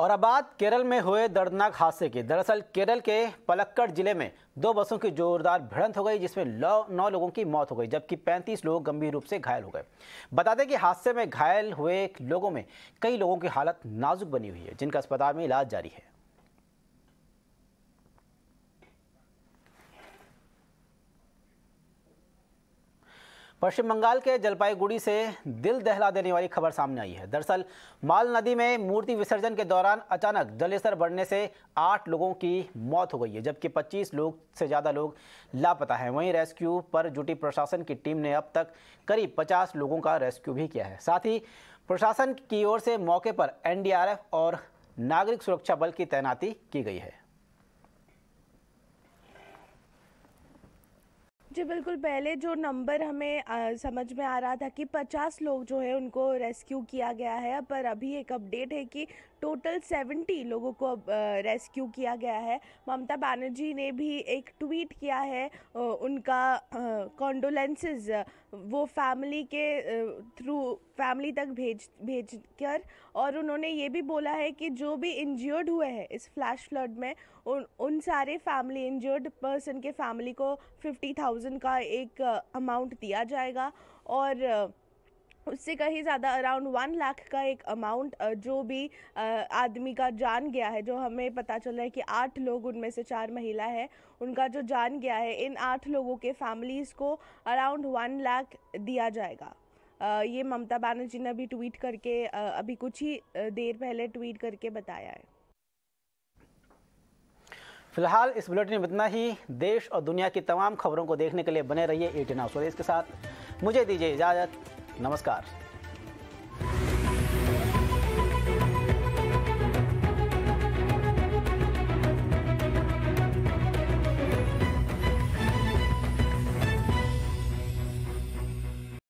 और अब बात केरल में हुए दर्दनाक हादसे की दरअसल केरल के पलक्कड़ जिले में दो बसों की जोरदार भिड़ंत हो गई जिसमें नौ लोगों की मौत हो गई जबकि 35 लोग गंभीर रूप से घायल हो गए बता दें कि हादसे में घायल हुए लोगों में कई लोगों की हालत नाजुक बनी हुई है जिनका अस्पताल में इलाज जारी है पश्चिम बंगाल के जलपाईगुड़ी से दिल दहला देने वाली खबर सामने आई है दरअसल माल नदी में मूर्ति विसर्जन के दौरान अचानक जलस्तर बढ़ने से आठ लोगों की मौत हो गई है जबकि 25 लोग से ज़्यादा लोग लापता हैं वहीं रेस्क्यू पर जुटी प्रशासन की टीम ने अब तक करीब 50 लोगों का रेस्क्यू भी किया है साथ ही प्रशासन की ओर से मौके पर एन और नागरिक सुरक्षा बल की तैनाती की गई है जी बिल्कुल पहले जो नंबर हमें आ, समझ में आ रहा था कि 50 लोग जो है उनको रेस्क्यू किया गया है पर अभी एक अपडेट है कि टोटल 70 लोगों को अब रेस्क्यू किया गया है ममता बनर्जी ने भी एक ट्वीट किया है उनका कॉन्डोलेंसेज वो फैमिली के थ्रू फैमिली तक भेज भेज कर और उन्होंने ये भी बोला है कि जो भी इंजर्ड हुए हैं इस फ्लैश फ्लड में उन उन सारे फैमिली इंजर्ड पर्सन के फैमिली को फिफ्टी थाउजेंड का एक अमाउंट दिया जाएगा और उससे कहीं ज़्यादा अराउंड वन लाख का एक अमाउंट जो भी आदमी का जान गया है जो हमें पता चल रहा है कि आठ लोग उनमें से चार महिला है उनका जो जान गया है इन आठ लोगों के फैमिलीज़ को अराउंड वन लाख दिया जाएगा ये ममता बनर्जी ने अभी ट्वीट करके अभी कुछ ही देर पहले ट्वीट करके बताया है फिलहाल इस बुलेटिन में इतना ही देश और दुनिया की तमाम खबरों को देखने के लिए बने रहिए एटीन हाउस और इसके साथ मुझे दीजिए इजाज़त नमस्कार